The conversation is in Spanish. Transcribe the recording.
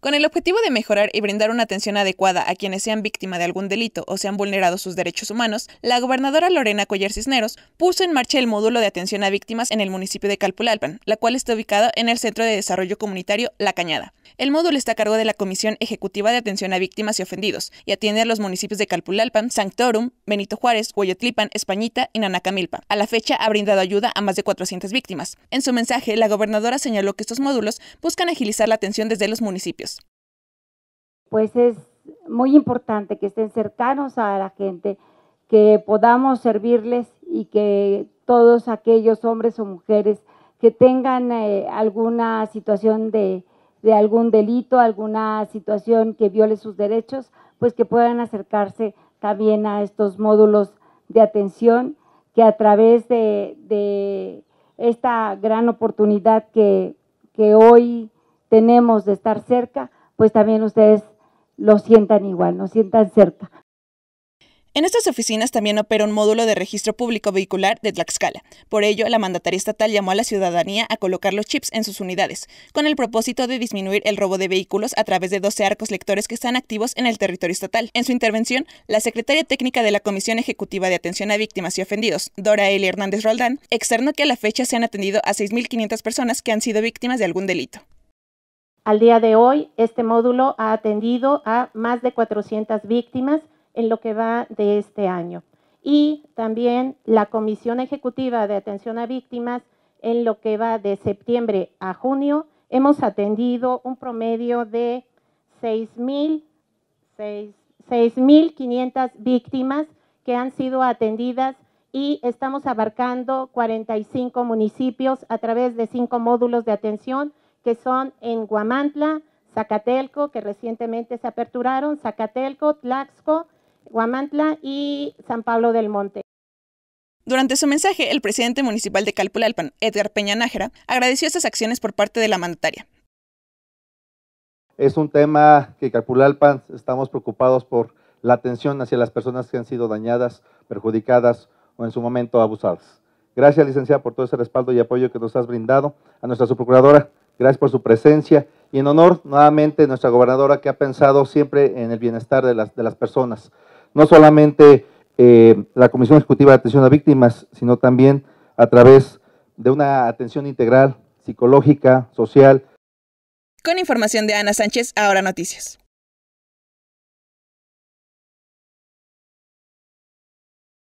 Con el objetivo de mejorar y brindar una atención adecuada a quienes sean víctima de algún delito o sean vulnerados sus derechos humanos, la gobernadora Lorena Coller Cisneros puso en marcha el módulo de atención a víctimas en el municipio de Calpulalpan, la cual está ubicada en el Centro de Desarrollo Comunitario La Cañada. El módulo está a cargo de la Comisión Ejecutiva de Atención a Víctimas y Ofendidos y atiende a los municipios de Calpulalpan, Sanctorum, Benito Juárez, Hueyotlipan, Españita y Nanacamilpa. A la fecha ha brindado ayuda a más de 400 víctimas. En su mensaje, la gobernadora señaló que estos módulos buscan agilizar la atención desde los municipios pues es muy importante que estén cercanos a la gente, que podamos servirles y que todos aquellos hombres o mujeres que tengan eh, alguna situación de, algún delito, alguna situación que viole sus derechos, pues que puedan acercarse también a estos módulos de atención que a través de, esta gran oportunidad que, que hoy tenemos de estar cerca, pues también ustedes lo sientan igual, lo sientan cerca. En estas oficinas también opera un módulo de registro público vehicular de Tlaxcala. Por ello, la mandataria estatal llamó a la ciudadanía a colocar los chips en sus unidades, con el propósito de disminuir el robo de vehículos a través de 12 arcos lectores que están activos en el territorio estatal. En su intervención, la secretaria técnica de la Comisión Ejecutiva de Atención a Víctimas y Ofendidos, Dora Eli Hernández Roldán, externó que a la fecha se han atendido a 6.500 personas que han sido víctimas de algún delito. Al día de hoy, este módulo ha atendido a más de 400 víctimas en lo que va de este año. Y también la Comisión Ejecutiva de Atención a Víctimas, en lo que va de septiembre a junio, hemos atendido un promedio de 6.500 víctimas que han sido atendidas y estamos abarcando 45 municipios a través de cinco módulos de atención que son en Guamantla, Zacatelco, que recientemente se aperturaron, Zacatelco, Tlaxco, Guamantla y San Pablo del Monte. Durante su mensaje, el presidente municipal de Calpulalpan, Edgar Peña Nájera, agradeció estas acciones por parte de la mandataria. Es un tema que Calpulalpan estamos preocupados por la atención hacia las personas que han sido dañadas, perjudicadas o en su momento abusadas. Gracias, licenciada, por todo ese respaldo y apoyo que nos has brindado a nuestra subprocuradora, Gracias por su presencia y en honor nuevamente a nuestra gobernadora que ha pensado siempre en el bienestar de las, personas. No solamente eh, la Comisión Ejecutiva de Atención a Víctimas, sino también a través de una atención integral, psicológica, social. Con información de Ana Sánchez, ahora noticias.